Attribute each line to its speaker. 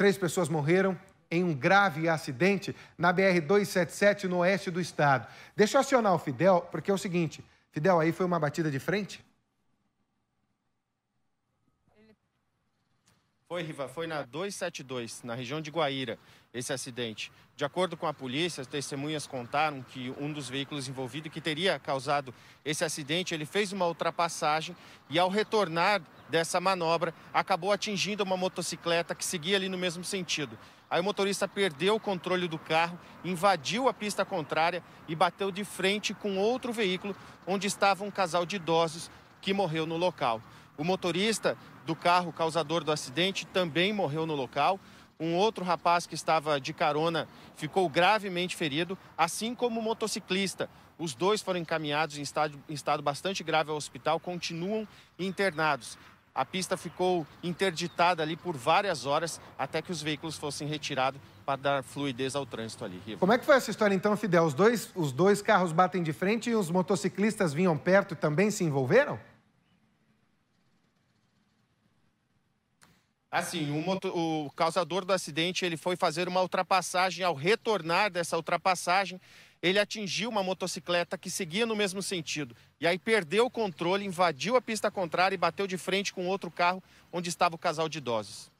Speaker 1: Três pessoas morreram em um grave acidente na BR-277, no oeste do estado. Deixa eu acionar o Fidel, porque é o seguinte: Fidel, aí foi uma batida de frente?
Speaker 2: Foi, Riva, foi na 272, na região de Guaíra, esse acidente. De acordo com a polícia, as testemunhas contaram que um dos veículos envolvidos que teria causado esse acidente, ele fez uma ultrapassagem e ao retornar dessa manobra, acabou atingindo uma motocicleta que seguia ali no mesmo sentido. Aí o motorista perdeu o controle do carro, invadiu a pista contrária e bateu de frente com outro veículo onde estava um casal de idosos que morreu no local. O motorista do carro causador do acidente também morreu no local. Um outro rapaz que estava de carona ficou gravemente ferido, assim como o motociclista. Os dois foram encaminhados em estado, em estado bastante grave ao hospital, continuam internados. A pista ficou interditada ali por várias horas até que os veículos fossem retirados para dar fluidez ao trânsito ali. Riva. Como
Speaker 1: é que foi essa história então, Fidel? Os dois, os dois carros batem de frente e os motociclistas vinham perto e também se envolveram?
Speaker 2: Assim, o, motor, o causador do acidente ele foi fazer uma ultrapassagem. Ao retornar dessa ultrapassagem, ele atingiu uma motocicleta que seguia no mesmo sentido. E aí perdeu o controle, invadiu a pista contrária e bateu de frente com outro carro onde estava o casal de idosos.